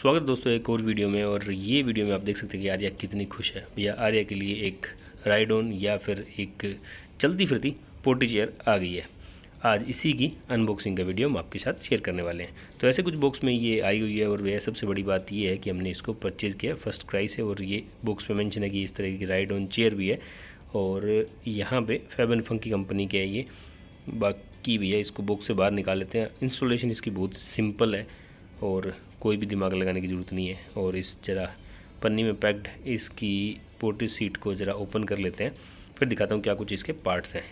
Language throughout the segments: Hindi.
स्वागत दोस्तों एक और वीडियो में और ये वीडियो में आप देख सकते हैं कि आर्या कितनी खुश है भैया आर्या के लिए एक राइड ऑन या फिर एक चलती फिरती पोटी चेयर आ गई है आज इसी की अनबॉक्सिंग का वीडियो हम आपके साथ शेयर करने वाले हैं तो ऐसे कुछ बॉक्स में ये आई हुई है और वह सबसे बड़ी बात ये है कि हमने इसको परचेज़ किया फर्स्ट प्राइस है और ये बॉक्स में मैंशन है कि इस तरह की राइड ऑन चेयर भी है और यहाँ पे फैबन फंकी कंपनी के है ये बाकी भी है इसको बॉक्स से बाहर निकाल लेते हैं इंस्टॉलेशन इसकी बहुत सिंपल है और कोई भी दिमाग लगाने की ज़रूरत नहीं है और इस ज़रा पन्नी में पैक्ड इसकी पोटी सीट को ज़रा ओपन कर लेते हैं फिर दिखाता हूँ क्या कुछ इसके पार्ट्स हैं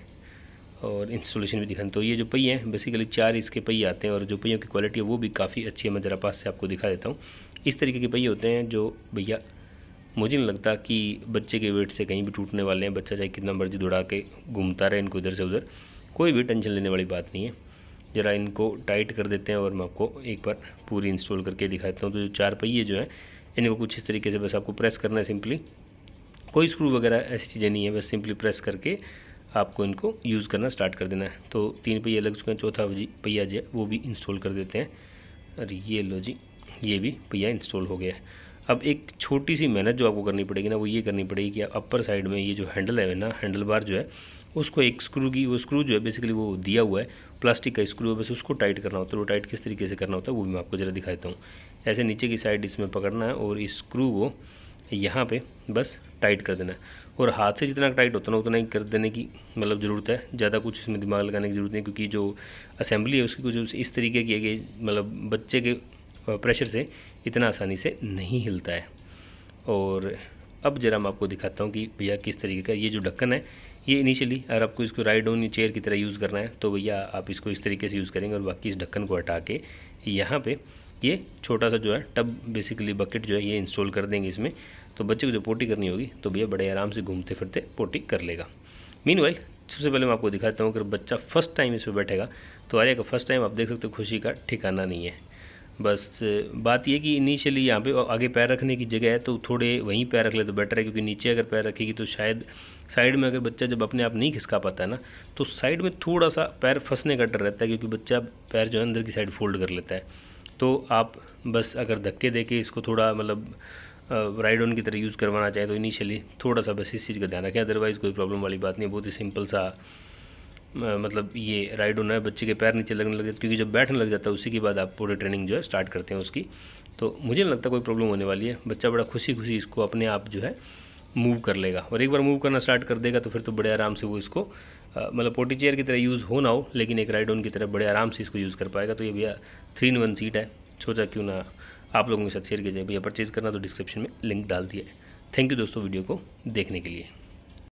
और इंस्टॉलेशन भी दिखाते तो ये जो पहिए हैं बेसिकली चार इसके पहिए आते हैं और जो पहियों की क्वालिटी है वो भी काफ़ी अच्छी है मैं ज़रा पास से आपको दिखा देता हूँ इस तरीके के पहिए होते हैं जो भैया मुझे नहीं लगता कि बच्चे के वेट से कहीं भी टूटने वाले हैं बच्चा चाहे कितना मर्जी दौड़ा के घूमता रहे इनको इधर से उधर कोई भी टेंशन लेने वाली बात नहीं है ज़रा इनको टाइट कर देते हैं और मैं आपको एक बार पूरी इंस्टॉल करके दिखाता हूँ तो जो चार पहिए जो हैं इनको कुछ इस तरीके से बस आपको प्रेस करना है सिंपली कोई स्क्रू वगैरह ऐसी चीज़ें नहीं है बस सिंपली प्रेस करके आपको इनको यूज़ करना स्टार्ट कर देना है तो तीन पहिए लग चुके हैं चौथा पहिया जो है वो भी इंस्टॉल कर देते हैं और ये लो जी ये भी पहिया इंस्टॉल हो गया है अब एक छोटी सी मेहनत जो आपको करनी पड़ेगी ना वो ये करनी पड़ेगी कि अपर साइड में ये जो हैंडल है ना हैंडल बार जो है उसको एक स्क्रू की वो स्क्रू जो है बेसिकली वो दिया हुआ है प्लास्टिक का स्क्रू है बस उसको टाइट करना होता है वो टाइट किस तरीके से करना होता है वो भी मैं आपको ज़रा दिखाता हूँ ऐसे नीचे की साइड इसमें पकड़ना है और इस स्क्रू को यहाँ पे बस टाइट कर देना है और हाथ से जितना टाइट होता ना उतना ही कर देने की मतलब ज़रूरत है ज़्यादा कुछ इसमें दिमाग लगाने की ज़रूरत नहीं क्योंकि जो असेंबली है उसकी कुछ इस तरीके की है कि मतलब बच्चे के प्रेशर से इतना आसानी से नहीं हिलता है और अब जरा मैं आपको दिखाता हूँ कि भैया किस तरीके का ये जो ढक्कन है ये इनिशियली अगर आपको इसको राइड ऑन चेयर की तरह यूज़ करना है तो भैया आप इसको इस तरीके से यूज़ करेंगे और बाकी इस ढक्कन को हटा के यहाँ पे ये छोटा सा जो है टब बेसिकली बकेट जो है ये इंस्टॉल कर देंगे इसमें तो बच्चे को जो पोटी करनी होगी तो भैया बड़े आराम से घूमते फिरते पोटी कर लेगा मीन सबसे पहले मैं आपको दिखाता हूँ अगर बच्चा फर्स्ट टाइम इस पर बैठेगा तो आर्या का फर्स्ट टाइम आप देख सकते हो खुशी का ठिकाना नहीं है बस बात यह कि इनिशियली यहाँ पे आगे पैर रखने की जगह है तो थोड़े वहीं पैर रख ले तो बेटर है क्योंकि नीचे अगर पैर रखेगी तो शायद साइड में अगर बच्चा जब अपने आप नहीं खिसका पाता है ना तो साइड में थोड़ा सा पैर फंसने का डर रहता है क्योंकि बच्चा पैर जो है अंदर की साइड फोल्ड कर लेता है तो आप बस अगर धक्के दे के इसको थोड़ा मतलब राइड ऑन की तरह यूज़ करवाना चाहें तो इनिशियली थोड़ा सा बस इस चीज़ का ध्यान रखें अदरवाइज़ कोई प्रॉब्लम वाली बात नहीं बहुत ही सिंपल सा मतलब ये राइड होना है बच्चे के पैर नीचे लगने लग जाते क्योंकि जब बैठने लग जाता है उसी के बाद आप पूरी ट्रेनिंग जो है स्टार्ट करते हैं उसकी तो मुझे नहीं लगता कोई प्रॉब्लम होने वाली है बच्चा बड़ा खुशी खुशी इसको अपने आप जो है मूव कर लेगा और एक बार मूव करना स्टार्ट कर देगा तो फिर तो बड़े आराम से वो इसको मतलब पोटी चेयर की तरह यूज़ हो ना हो लेकिन एक राइड ऑन की तरह बड़े आराम से इसको यूज़ कर पाएगा तो ये भैया थ्री इन वन सीट है सोचा क्यों ना आप लोगों के साथ शेयर किया जाए भैया परचेज़ करना तो डिस्क्रिप्शन में लिंक डाल दिया है थैंक यू दोस्तों वीडियो को देखने के लिए